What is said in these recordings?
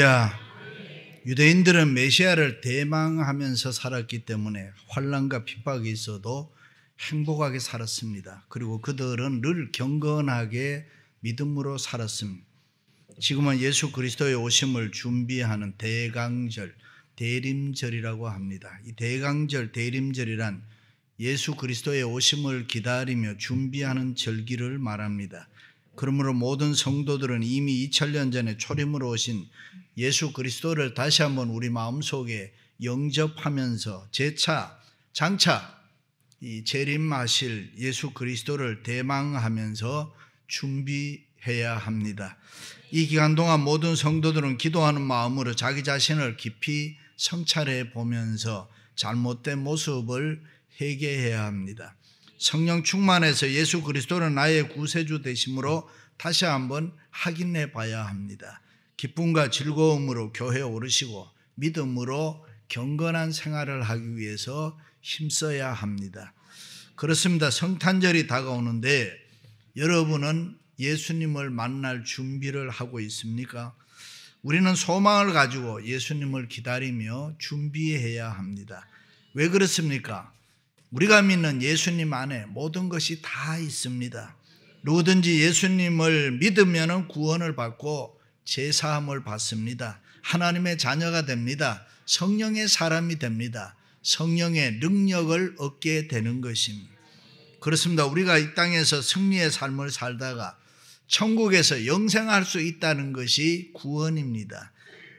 할렐루야. 유대인들은 메시아를 대망하면서 살았기 때문에 환란과 핍박이 있어도 행복하게 살았습니다. 그리고 그들은 늘 경건하게 믿음으로 살았습니다. 지금은 예수 그리스도의 오심을 준비하는 대강절, 대림절이라고 합니다. 이 대강절, 대림절이란 예수 그리스도의 오심을 기다리며 준비하는 절기를 말합니다. 그러므로 모든 성도들은 이미 2000년 전에 초림으로 오신 예수 그리스도를 다시 한번 우리 마음속에 영접하면서 재차 장차 이 재림하실 예수 그리스도를 대망하면서 준비해야 합니다. 이 기간 동안 모든 성도들은 기도하는 마음으로 자기 자신을 깊이 성찰해 보면서 잘못된 모습을 회개해야 합니다. 성령 충만해서 예수 그리스도는 나의 구세주 되심으로 다시 한번 확인해 봐야 합니다. 기쁨과 즐거움으로 교회에 오르시고 믿음으로 경건한 생활을 하기 위해서 힘써야 합니다. 그렇습니다. 성탄절이 다가오는데 여러분은 예수님을 만날 준비를 하고 있습니까? 우리는 소망을 가지고 예수님을 기다리며 준비해야 합니다. 왜 그렇습니까? 우리가 믿는 예수님 안에 모든 것이 다 있습니다. 누구든지 예수님을 믿으면 구원을 받고 제사함을 받습니다. 하나님의 자녀가 됩니다. 성령의 사람이 됩니다. 성령의 능력을 얻게 되는 것입니다. 그렇습니다. 우리가 이 땅에서 승리의 삶을 살다가 천국에서 영생할 수 있다는 것이 구원입니다.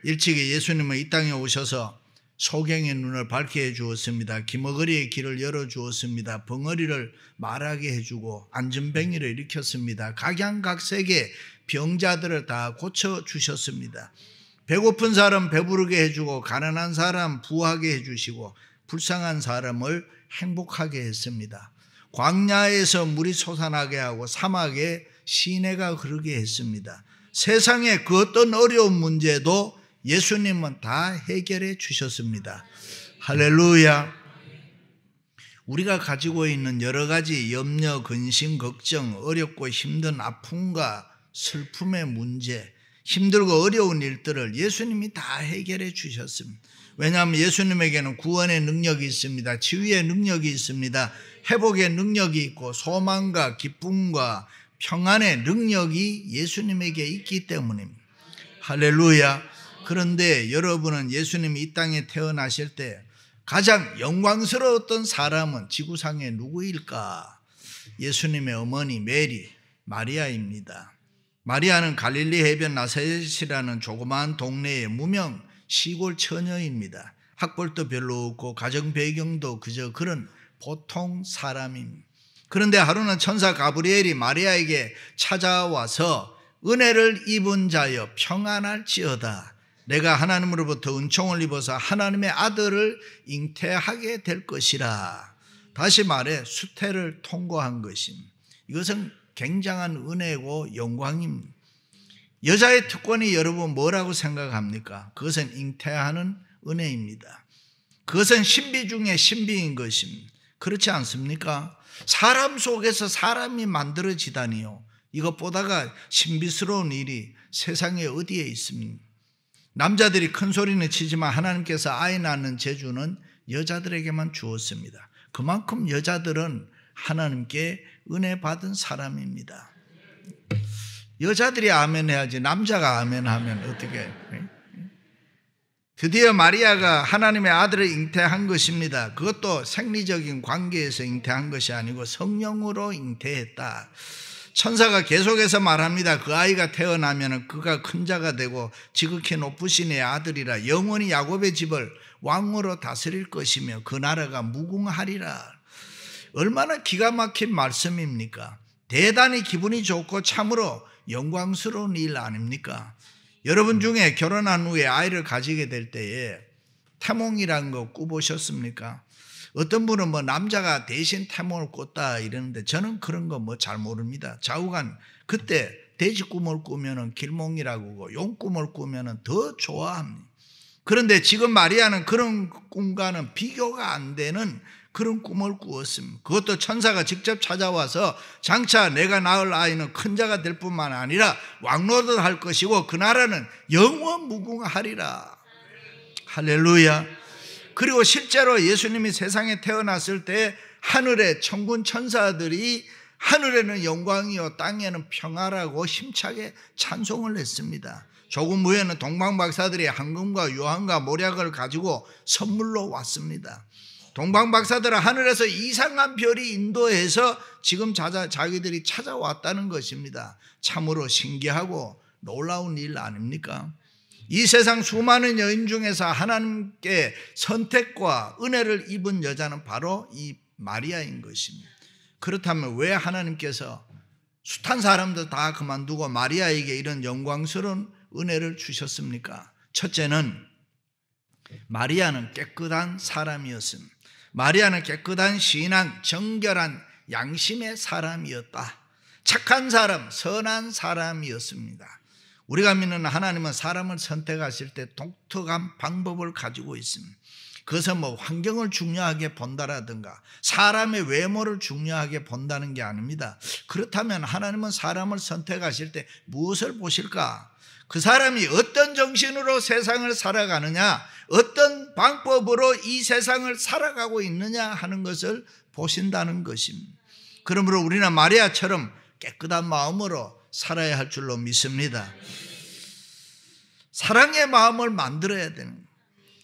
일찍이 예수님은 이 땅에 오셔서 소경의 눈을 밝게 해 주었습니다. 기머거리의 길을 열어 주었습니다. 벙어리를 말하게 해 주고 안전뱅이를 일으켰습니다. 각양각색의 병자들을 다 고쳐 주셨습니다. 배고픈 사람 배부르게 해 주고 가난한 사람 부하게 해 주시고 불쌍한 사람을 행복하게 했습니다. 광야에서 물이 솟아나게 하고 사막에 시내가 흐르게 했습니다. 세상의 그 어떤 어려운 문제도 예수님은 다 해결해 주셨습니다. 할렐루야. 우리가 가지고 있는 여러 가지 염려, 근심, 걱정, 어렵고 힘든 아픔과 슬픔의 문제, 힘들고 어려운 일들을 예수님이 다 해결해 주셨습니다. 왜냐하면 예수님에게는 구원의 능력이 있습니다. 치유의 능력이 있습니다. 회복의 능력이 있고 소망과 기쁨과 평안의 능력이 예수님에게 있기 때문입니다. 할렐루야. 그런데 여러분은 예수님이 이 땅에 태어나실 때 가장 영광스러웠던 사람은 지구상에 누구일까? 예수님의 어머니 메리, 마리아입니다. 마리아는 갈릴리 해변 나사렛이라는 조그마한 동네의 무명 시골 처녀입니다. 학벌도 별로 없고 가정 배경도 그저 그런 보통 사람입니다. 그런데 하루는 천사 가브리엘이 마리아에게 찾아와서 은혜를 입은 자여 평안할지어다. 내가 하나님으로부터 은총을 입어서 하나님의 아들을 잉태하게 될 것이라. 다시 말해 수태를 통과한 것입 이것은 굉장한 은혜고 영광입 여자의 특권이 여러분 뭐라고 생각합니까? 그것은 잉태하는 은혜입니다. 그것은 신비 중에 신비인 것입 그렇지 않습니까? 사람 속에서 사람이 만들어지다니요. 이것보다가 신비스러운 일이 세상에 어디에 있습니까? 남자들이 큰 소리는 치지만 하나님께서 아이 낳는 재주는 여자들에게만 주었습니다. 그만큼 여자들은 하나님께 은혜 받은 사람입니다. 여자들이 아멘 해야지 남자가 아멘 하면 어떻게 드디어 마리아가 하나님의 아들을 잉태한 것입니다. 그것도 생리적인 관계에서 잉태한 것이 아니고 성령으로 잉태했다. 천사가 계속해서 말합니다. 그 아이가 태어나면 그가 큰 자가 되고 지극히 높으신 의 아들이라 영원히 야곱의 집을 왕으로 다스릴 것이며 그 나라가 무궁하리라. 얼마나 기가 막힌 말씀입니까? 대단히 기분이 좋고 참으로 영광스러운 일 아닙니까? 여러분 중에 결혼한 후에 아이를 가지게 될 때에 태몽이란 거 꾸보셨습니까? 어떤 분은 뭐 남자가 대신 태몽을 꿨다 이러는데 저는 그런 거 뭐 잘 모릅니다. 좌우간 그때 돼지 꿈을 꾸면은 길몽이라고 용 꿈을 꾸면은 더 좋아합니다. 그런데 지금 마리아는 그런 꿈과는 비교가 안 되는 그런 꿈을 꾸었습니다. 그것도 천사가 직접 찾아와서 장차 내가 낳을 아이는 큰 자가 될 뿐만 아니라 왕노릇 할 것이고 그 나라는 영원 무궁하리라. 할렐루야. 그리고 실제로 예수님이 세상에 태어났을 때 하늘의 천군 천사들이 하늘에는 영광이요 땅에는 평화라고 힘차게 찬송을 했습니다. 조금 후에는 동방 박사들이 황금과 유황과 모략을 가지고 선물로 왔습니다. 동방 박사들은 하늘에서 이상한 별이 인도해서 지금 자자, 자기들이 찾아왔다는 것입니다. 참으로 신기하고 놀라운 일 아닙니까? 이 세상 수많은 여인 중에서 하나님께 선택과 은혜를 입은 여자는 바로 이 마리아인 것입니다. 그렇다면 왜 하나님께서 숱한 사람들 다 그만두고 마리아에게 이런 영광스러운 은혜를 주셨습니까? 첫째는 마리아는 깨끗한 사람이었음. 마리아는 깨끗한 신앙, 정결한 양심의 사람이었다. 착한 사람, 선한 사람이었습니다. 우리가 믿는 하나님은 사람을 선택하실 때 독특한 방법을 가지고 있습니다. 그것은 뭐 환경을 중요하게 본다라든가 사람의 외모를 중요하게 본다는 게 아닙니다. 그렇다면 하나님은 사람을 선택하실 때 무엇을 보실까? 그 사람이 어떤 정신으로 세상을 살아가느냐, 어떤 방법으로 이 세상을 살아가고 있느냐 하는 것을 보신다는 것입니다. 그러므로 우리는 마리아처럼 깨끗한 마음으로 살아야 할 줄로 믿습니다. 사랑의 마음을 만들어야 되는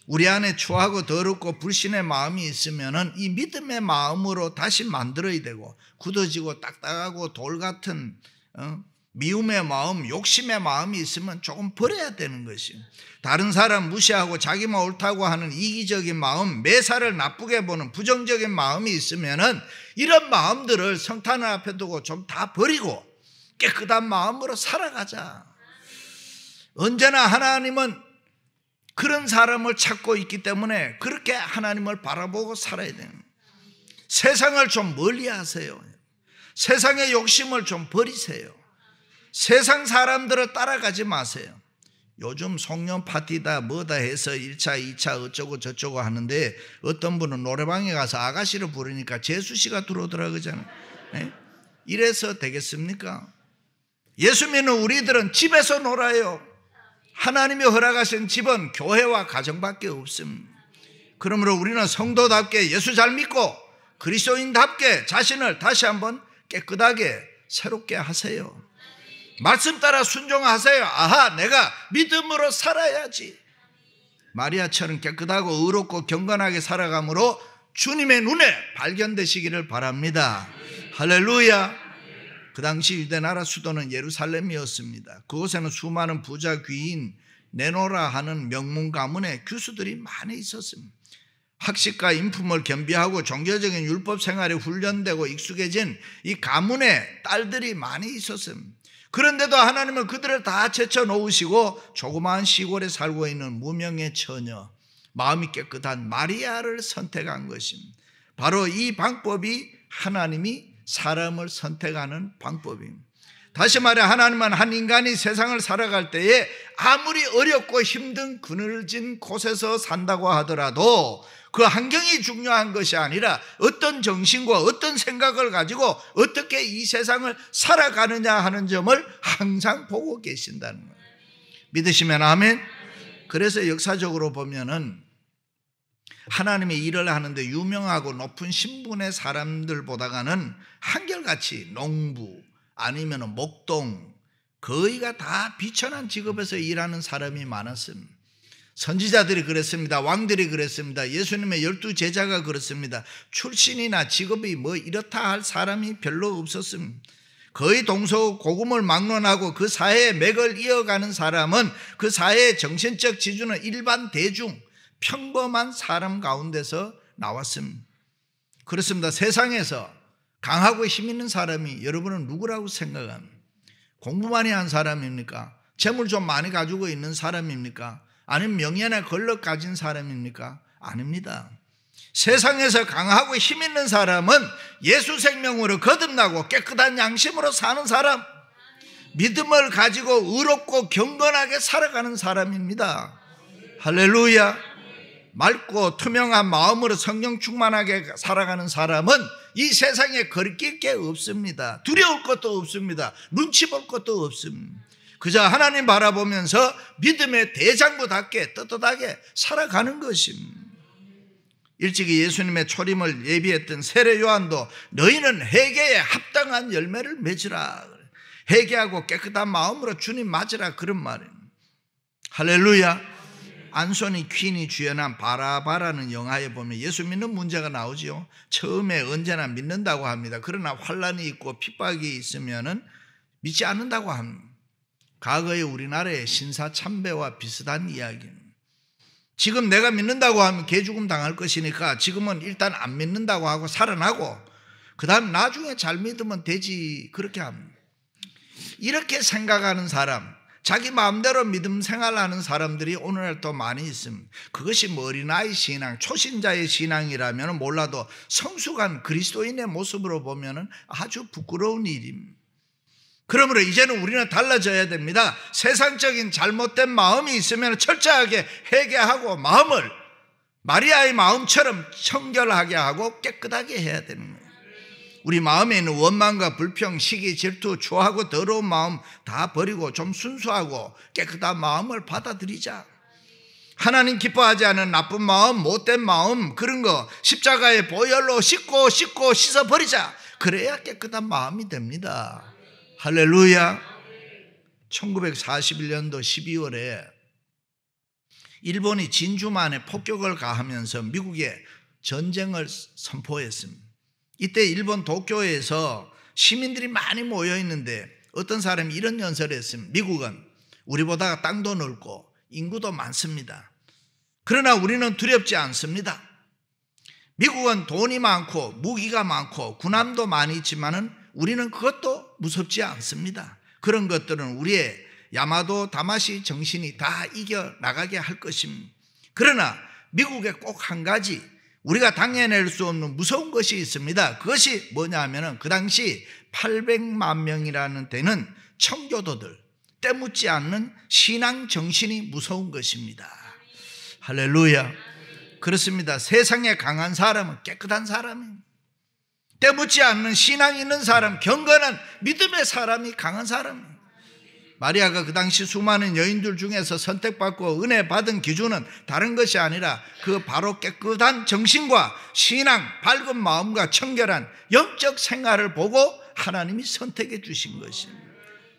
우리 안에 추하고 더럽고 불신의 마음이 있으면은 이 믿음의 마음으로 다시 만들어야 되고 굳어지고 딱딱하고 돌 같은 어? 미움의 마음, 욕심의 마음이 있으면 조금 버려야 되는 것이요. 다른 사람 무시하고 자기만 옳다고 하는 이기적인 마음, 매사를 나쁘게 보는 부정적인 마음이 있으면은 이런 마음들을 성탄 앞에 두고 좀 다 버리고 깨끗한 마음으로 살아가자. 언제나 하나님은 그런 사람을 찾고 있기 때문에 그렇게 하나님을 바라보고 살아야 됩니다. 세상을 좀 멀리 하세요. 세상의 욕심을 좀 버리세요. 세상 사람들을 따라가지 마세요. 요즘 송년 파티다 뭐다 해서 1차, 2차 어쩌고 저쩌고 하는데 어떤 분은 노래방에 가서 아가씨를 부르니까 재수 씨가 들어오더라 그잖아요. 네? 이래서 되겠습니까? 예수 믿는 우리들은 집에서 놀아요. 하나님이 허락하신 집은 교회와 가정밖에 없습니다. 그러므로 우리는 성도답게 예수 잘 믿고 그리스도인답게 자신을 다시 한번 깨끗하게 새롭게 하세요. 말씀 따라 순종하세요. 아하, 내가 믿음으로 살아야지. 마리아처럼 깨끗하고 의롭고 경건하게 살아감으로 주님의 눈에 발견되시기를 바랍니다. 할렐루야. 그 당시 유대 나라 수도는 예루살렘이었습니다. 그곳에는 수많은 부자 귀인 네노라 하는 명문 가문의 교수들이 많이 있었습니다. 학식과 인품을 겸비하고 종교적인 율법 생활에 훈련되고 익숙해진 이 가문의 딸들이 많이 있었습니다. 그런데도 하나님은 그들을 다 제쳐 놓으시고 조그마한 시골에 살고 있는 무명의 처녀, 마음이 깨끗한 마리아를 선택한 것입니다. 바로 이 방법이 하나님이 사람을 선택하는 방법입니다. 다시 말해 하나님은 한 인간이 세상을 살아갈 때에 아무리 어렵고 힘든 그늘진 곳에서 산다고 하더라도 그 환경이 중요한 것이 아니라 어떤 정신과 어떤 생각을 가지고 어떻게 이 세상을 살아가느냐 하는 점을 항상 보고 계신다는 거예요. 믿으시면 아멘. 그래서 역사적으로 보면은 하나님의 일을 하는데 유명하고 높은 신분의 사람들보다가는 한결같이 농부 아니면 목동 거의가 다 비천한 직업에서 일하는 사람이 많았습니다. 선지자들이 그랬습니다. 왕들이 그랬습니다. 예수님의 열두 제자가 그랬습니다. 출신이나 직업이 뭐 이렇다 할 사람이 별로 없었습 거의 동서 고금을 막론하고 그 사회의 맥을 이어가는 사람은 그 사회의 정신적 지주는 일반 대중, 평범한 사람 가운데서 나왔음. 그렇습니다. 세상에서 강하고 힘 있는 사람이 여러분은 누구라고 생각합니까? 공부 많이 한 사람입니까? 재물 좀 많이 가지고 있는 사람입니까? 아니면 명예나 권력 가진 사람입니까? 아닙니다. 세상에서 강하고 힘 있는 사람은 예수 생명으로 거듭나고 깨끗한 양심으로 사는 사람, 믿음을 가지고 의롭고 경건하게 살아가는 사람입니다. 할렐루야. 맑고 투명한 마음으로 성령 충만하게 살아가는 사람은 이 세상에 거리낄 게 없습니다. 두려울 것도 없습니다. 눈치 볼 것도 없습니다. 그저 하나님 바라보면서 믿음의 대장부답게 떳떳하게 살아가는 것입니다. 일찍이 예수님의 초림을 예비했던 세례 요한도 너희는 회개에 합당한 열매를 맺으라. 회개하고 깨끗한 마음으로 주님 맞으라 그런 말입니다. 할렐루야. 안소니 퀸이 주연한 바라바라는 영화에 보면 예수 믿는 문제가 나오지요. 처음에 언제나 믿는다고 합니다. 그러나 환란이 있고 핍박이 있으면은 믿지 않는다고 합니다. 과거의 우리나라의 신사 참배와 비슷한 이야기입니다. 지금 내가 믿는다고 하면 개죽음 당할 것이니까 지금은 일단 안 믿는다고 하고 살아나고 그 다음 나중에 잘 믿으면 되지 그렇게 합니다. 이렇게 생각하는 사람 자기 마음대로 믿음 생활하는 사람들이 오늘날 또 많이 있습니다. 그것이 머리나이 신앙, 초신자의 신앙이라면 몰라도 성숙한 그리스도인의 모습으로 보면 아주 부끄러운 일입니다. 그러므로 이제는 우리는 달라져야 됩니다. 세상적인 잘못된 마음이 있으면 철저하게 회개하고 마음을 마리아의 마음처럼 청결하게 하고 깨끗하게 해야 됩니다. 우리 마음에 는 원망과 불평, 시기, 질투, 추하고 더러운 마음 다 버리고 좀 순수하고 깨끗한 마음을 받아들이자. 하나님 기뻐하지 않은 나쁜 마음, 못된 마음 그런 거 십자가의 보혈로 씻고 씻고 씻어 버리자. 그래야 깨끗한 마음이 됩니다. 할렐루야. 1941년도 12월에 일본이 진주만에 폭격을 가하면서 미국에 전쟁을 선포했습니다. 이때 일본 도쿄에서 시민들이 많이 모여 있는데 어떤 사람이 이런 연설을 했습니다. 미국은 우리보다 땅도 넓고 인구도 많습니다. 그러나 우리는 두렵지 않습니다. 미국은 돈이 많고 무기가 많고 군함도 많이 있지만은 우리는 그것도 무섭지 않습니다. 그런 것들은 우리의 야마도 다마시 정신이 다 이겨 나가게 할 것입니다. 그러나 미국에 꼭 한 가지 우리가 당해낼 수 없는 무서운 것이 있습니다. 그것이 뭐냐 하면은 그 당시 800만 명이라는 때는 청교도들, 때묻지 않는 신앙 정신이 무서운 것입니다. 할렐루야. 그렇습니다. 세상에 강한 사람은 깨끗한 사람입니다. 때묻지 않는 신앙 있는 사람, 경건한 믿음의 사람이 강한 사람입니다. 마리아가 그 당시 수많은 여인들 중에서 선택받고 은혜 받은 기준은 다른 것이 아니라 그 바로 깨끗한 정신과 신앙, 밝은 마음과 청결한 영적 생활을 보고 하나님이 선택해 주신 것입니다.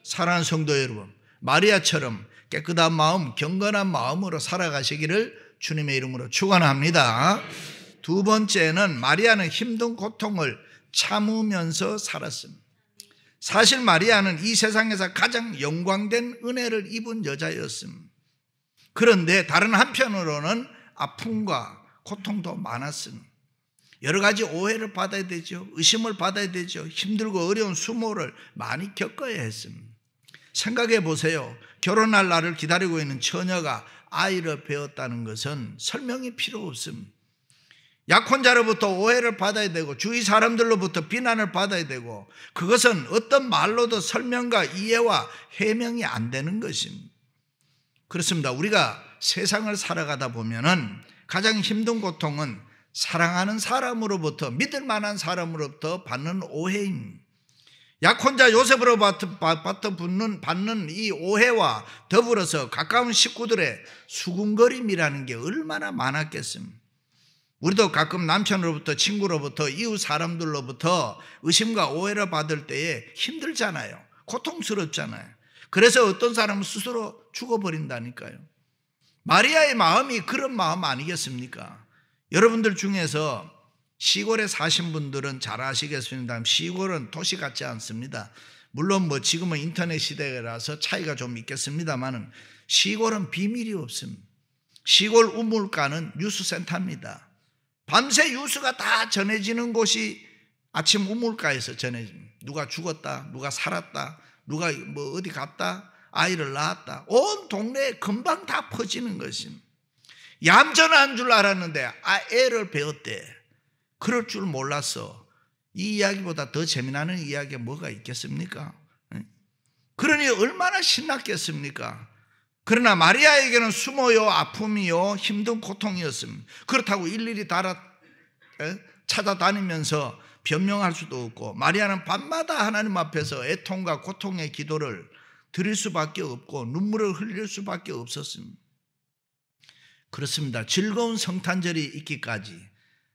사랑하는 성도 여러분, 마리아처럼 깨끗한 마음, 경건한 마음으로 살아가시기를 주님의 이름으로 축원합니다. 두 번째는 마리아는 힘든 고통을 참으면서 살았습니다. 사실 마리아는 이 세상에서 가장 영광된 은혜를 입은 여자였음. 그런데 다른 한편으로는 아픔과 고통도 많았음. 여러 가지 오해를 받아야 되죠. 의심을 받아야 되죠. 힘들고 어려운 수모를 많이 겪어야 했음. 생각해 보세요. 결혼할 날을 기다리고 있는 처녀가 아이를 배웠다는 것은 설명이 필요 없음. 약혼자로부터 오해를 받아야 되고 주위 사람들로부터 비난을 받아야 되고 그것은 어떤 말로도 설명과 이해와 해명이 안 되는 것입니다. 그렇습니다. 우리가 세상을 살아가다 보면은 가장 힘든 고통은 사랑하는 사람으로부터 믿을 만한 사람으로부터 받는 오해입니다. 약혼자 요셉으로 받아 붙는 받는 이 오해와 더불어서 가까운 식구들의 수군거림이라는 게 얼마나 많았겠습니까? 우리도 가끔 남편으로부터 친구로부터 이웃 사람들로부터 의심과 오해를 받을 때에 힘들잖아요. 고통스럽잖아요. 그래서 어떤 사람은 스스로 죽어버린다니까요. 마리아의 마음이 그런 마음 아니겠습니까? 여러분들 중에서 시골에 사신 분들은 잘 아시겠습니다. 시골은 도시 같지 않습니다. 물론 뭐 지금은 인터넷 시대라서 차이가 좀 있겠습니다만은 시골은 비밀이 없음 시골 우물가는 뉴스센터입니다. 밤새 유수가 다 전해지는 곳이 아침 우물가에서 전해진 누가 죽었다, 누가 살았다, 누가 뭐 어디 갔다, 아이를 낳았다. 온 동네에 금방 다 퍼지는 것입니다. 얌전한 줄 알았는데 아, 애를 배웠대. 그럴 줄 몰랐어. 이 이야기보다 더 재미나는 이야기가 뭐가 있겠습니까? 그러니 얼마나 신났겠습니까? 그러나 마리아에게는 숨어요, 아픔이요, 힘든 고통이었습니다. 그렇다고 일일이 달아 찾아다니면서 변명할 수도 없고 마리아는 밤마다 하나님 앞에서 애통과 고통의 기도를 드릴 수밖에 없고 눈물을 흘릴 수밖에 없었습니다. 그렇습니다. 즐거운 성탄절이 있기까지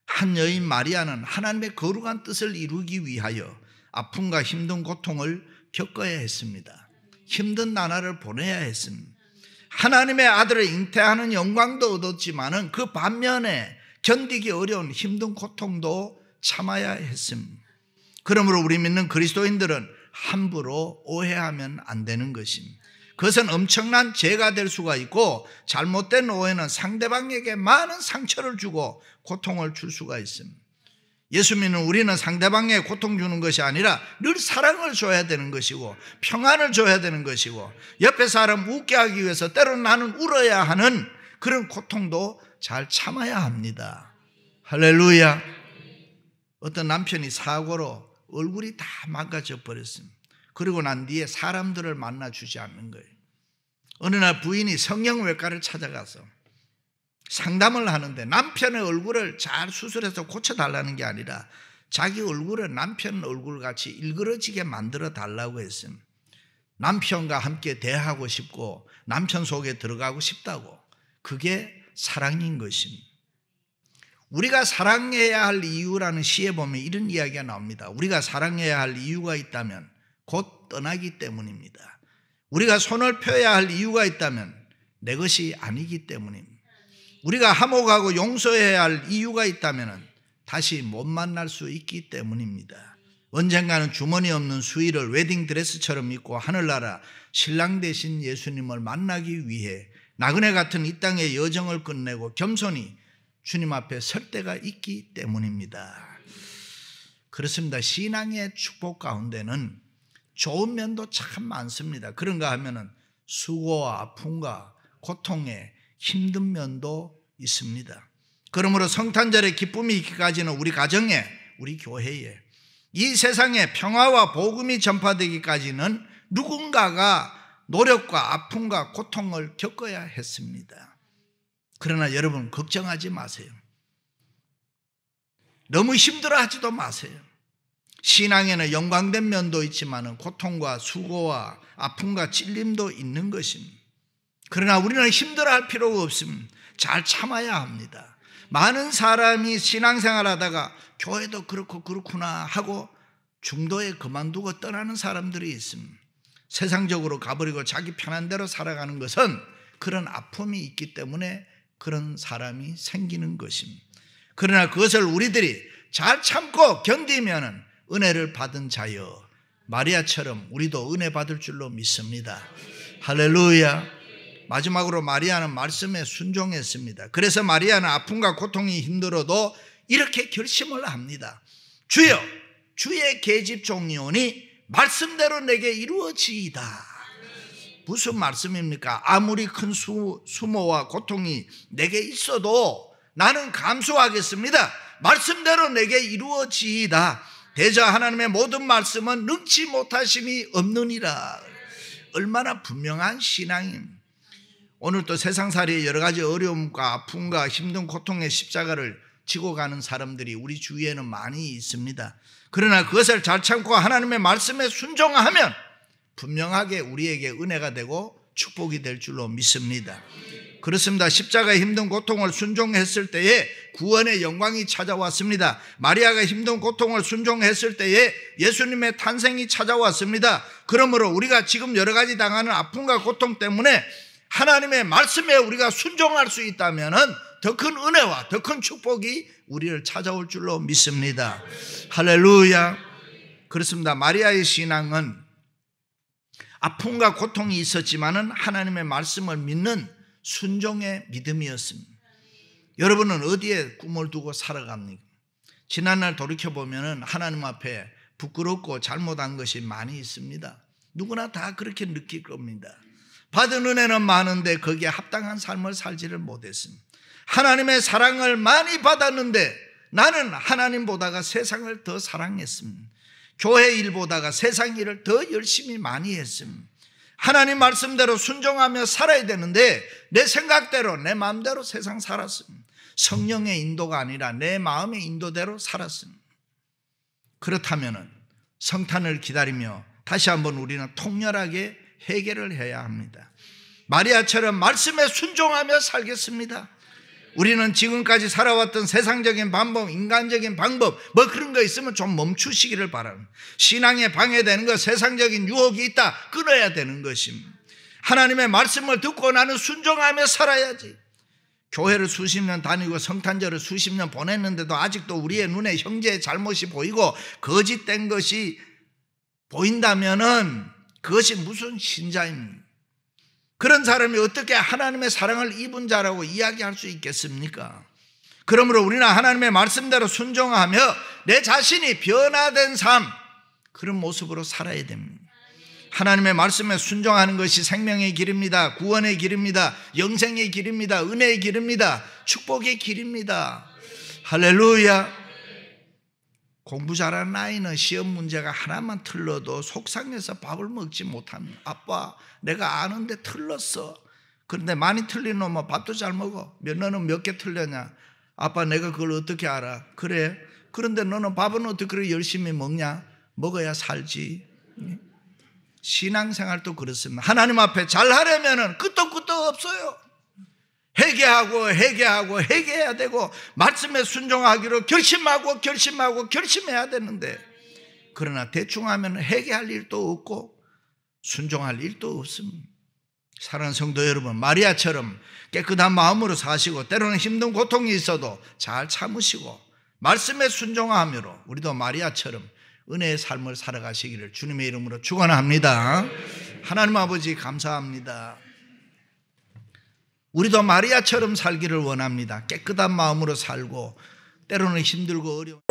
한 여인 마리아는 하나님의 거룩한 뜻을 이루기 위하여 아픔과 힘든 고통을 겪어야 했습니다. 힘든 나날을 보내야 했습니다. 하나님의 아들을 잉태하는 영광도 얻었지만은 그 반면에 견디기 어려운 힘든 고통도 참아야 했습 그러므로 우리 믿는 그리스도인들은 함부로 오해하면 안 되는 것입 그것은 엄청난 죄가 될 수가 있고 잘못된 오해는 상대방에게 많은 상처를 주고 고통을 줄 수가 있습니다. 예수 믿는 우리는 상대방에 고통 주는 것이 아니라 늘 사랑을 줘야 되는 것이고 평안을 줘야 되는 것이고 옆에 사람 웃게 하기 위해서 때로는 나는 울어야 하는 그런 고통도 잘 참아야 합니다. 할렐루야. 어떤 남편이 사고로 얼굴이 다 망가져 버렸습니다. 그리고 난 뒤에 사람들을 만나 주지 않는 거예요. 어느 날 부인이 성형외과를 찾아가서 상담을 하는데 남편의 얼굴을 잘 수술해서 고쳐달라는 게 아니라 자기 얼굴을 남편 얼굴 같이 일그러지게 만들어 달라고 했음. 남편과 함께 대하고 싶고 남편 속에 들어가고 싶다고. 그게 사랑인 것입니다. 우리가 사랑해야 할 이유라는 시에 보면 이런 이야기가 나옵니다. 우리가 사랑해야 할 이유가 있다면 곧 떠나기 때문입니다. 우리가 손을 펴야 할 이유가 있다면 내 것이 아니기 때문입니다. 우리가 함옥하고 용서해야 할 이유가 있다면 다시 못 만날 수 있기 때문입니다. 언젠가는 주머니 없는 수의를 웨딩드레스처럼 입고 하늘나라 신랑 대신 예수님을 만나기 위해 나그네 같은 이 땅의 여정을 끝내고 겸손히 주님 앞에 설 때가 있기 때문입니다. 그렇습니다. 신앙의 축복 가운데는 좋은 면도 참 많습니다. 그런가 하면 수고와 아픔과 고통에 힘든 면도 있습니다. 그러므로 성탄절의 기쁨이 있기까지는 우리 가정에, 우리 교회에, 이 세상에 평화와 복음이 전파되기까지는 누군가가 노력과 아픔과 고통을 겪어야 했습니다. 그러나 여러분 걱정하지 마세요. 너무 힘들어 하지도 마세요. 신앙에는 영광된 면도 있지만 고통과 수고와 아픔과 찔림도 있는 것입니다. 그러나 우리는 힘들어할 필요가 없음. 잘 참아야 합니다. 많은 사람이 신앙생활 하다가 교회도 그렇고 그렇구나 하고 중도에 그만두고 떠나는 사람들이 있음. 세상적으로 가버리고 자기 편한 대로 살아가는 것은 그런 아픔이 있기 때문에 그런 사람이 생기는 것임. 그러나 그것을 우리들이 잘 참고 견디면은 혜를 받은 자여 마리아처럼 우리도 은혜 받을 줄로 믿습니다. 할렐루야. 마지막으로 마리아는 말씀에 순종했습니다. 그래서 마리아는 아픔과 고통이 힘들어도 이렇게 결심을 합니다. 주여, 주의 계집종이오니 말씀대로 내게 이루어지이다. 무슨 말씀입니까? 아무리 큰 수, 모와 고통이 내게 있어도 나는 감수하겠습니다. 말씀대로 내게 이루어지이다. 대자 하나님의 모든 말씀은 능치 못하심이 없느니라. 얼마나 분명한 신앙입니다. 오늘도 세상살이 여러 가지 어려움과 아픔과 힘든 고통의 십자가를 지고 가는 사람들이 우리 주위에는 많이 있습니다. 그러나 그것을 잘 참고 하나님의 말씀에 순종하면 분명하게 우리에게 은혜가 되고 축복이 될 줄로 믿습니다. 그렇습니다. 십자가의 힘든 고통을 순종했을 때에 구원의 영광이 찾아왔습니다. 마리아가 힘든 고통을 순종했을 때에 예수님의 탄생이 찾아왔습니다. 그러므로 우리가 지금 여러 가지 당하는 아픔과 고통 때문에 하나님의 말씀에 우리가 순종할 수 있다면은 더 큰 은혜와 더 큰 축복이 우리를 찾아올 줄로 믿습니다. 할렐루야. 그렇습니다. 마리아의 신앙은 아픔과 고통이 있었지만은 하나님의 말씀을 믿는 순종의 믿음이었습니다. 여러분은 어디에 꿈을 두고 살아갑니까? 지난날 돌이켜보면은 하나님 앞에 부끄럽고 잘못한 것이 많이 있습니다. 누구나 다 그렇게 느낄 겁니다. 받은 은혜는 많은데 거기에 합당한 삶을 살지를 못했습니다. 하나님의 사랑을 많이 받았는데 나는 하나님보다가 세상을 더 사랑했습니다. 교회 일보다가 세상 일을 더 열심히 많이 했습니다. 하나님 말씀대로 순종하며 살아야 되는데 내 생각대로 내 마음대로 세상 살았습니다. 성령의 인도가 아니라 내 마음의 인도대로 살았습니다. 그렇다면 성탄을 기다리며 다시 한번 우리는 통렬하게 해결을 해야 합니다. 마리아처럼 말씀에 순종하며 살겠습니다. 우리는 지금까지 살아왔던 세상적인 방법, 인간적인 방법, 뭐 그런 거 있으면 좀 멈추시기를 바랍니다. 신앙에 방해되는 것, 세상적인 유혹이 있다. 끊어야 되는 것입니다. 하나님의 말씀을 듣고 나는 순종하며 살아야지. 교회를 수십 년 다니고 성탄절을 수십 년 보냈는데도 아직도 우리의 눈에 형제의 잘못이 보이고 거짓된 것이 보인다면은 그것이 무슨 신자입니까? 그런 사람이 어떻게 하나님의 사랑을 입은 자라고 이야기할 수 있겠습니까? 그러므로 우리는 하나님의 말씀대로 순종하며 내 자신이 변화된 삶, 그런 모습으로 살아야 됩니다. 하나님의 말씀에 순종하는 것이 생명의 길입니다. 구원의 길입니다. 영생의 길입니다. 은혜의 길입니다. 축복의 길입니다. 할렐루야. 공부 잘하는 아이는 시험 문제가 하나만 틀려도 속상해서 밥을 먹지 못합니다. 아빠, 내가 아는데 틀렸어. 그런데 많이 틀린 놈은 밥도 잘 먹어. 몇 너는 몇 개 틀렸냐? 아빠, 내가 그걸 어떻게 알아? 그래. 그런데 너는 밥은 어떻게 그렇게 열심히 먹냐? 먹어야 살지. 신앙생활도 그렇습니다. 하나님 앞에 잘하려면 끝도 끝도 없어요. 회개하고 회개하고 회개해야 되고 말씀에 순종하기로 결심하고 결심하고 결심해야 되는데 그러나 대충 하면 회개할 일도 없고 순종할 일도 없습 사랑하는 성도 여러분, 마리아처럼 깨끗한 마음으로 사시고 때로는 힘든 고통이 있어도 잘 참으시고 말씀에 순종하며로 우리도 마리아처럼 은혜의 삶을 살아가시기를 주님의 이름으로 축원합니다. 하나님 아버지 감사합니다. 우리도 마리아처럼 살기를 원합니다. 깨끗한 마음으로 살고 때로는 힘들고 어려운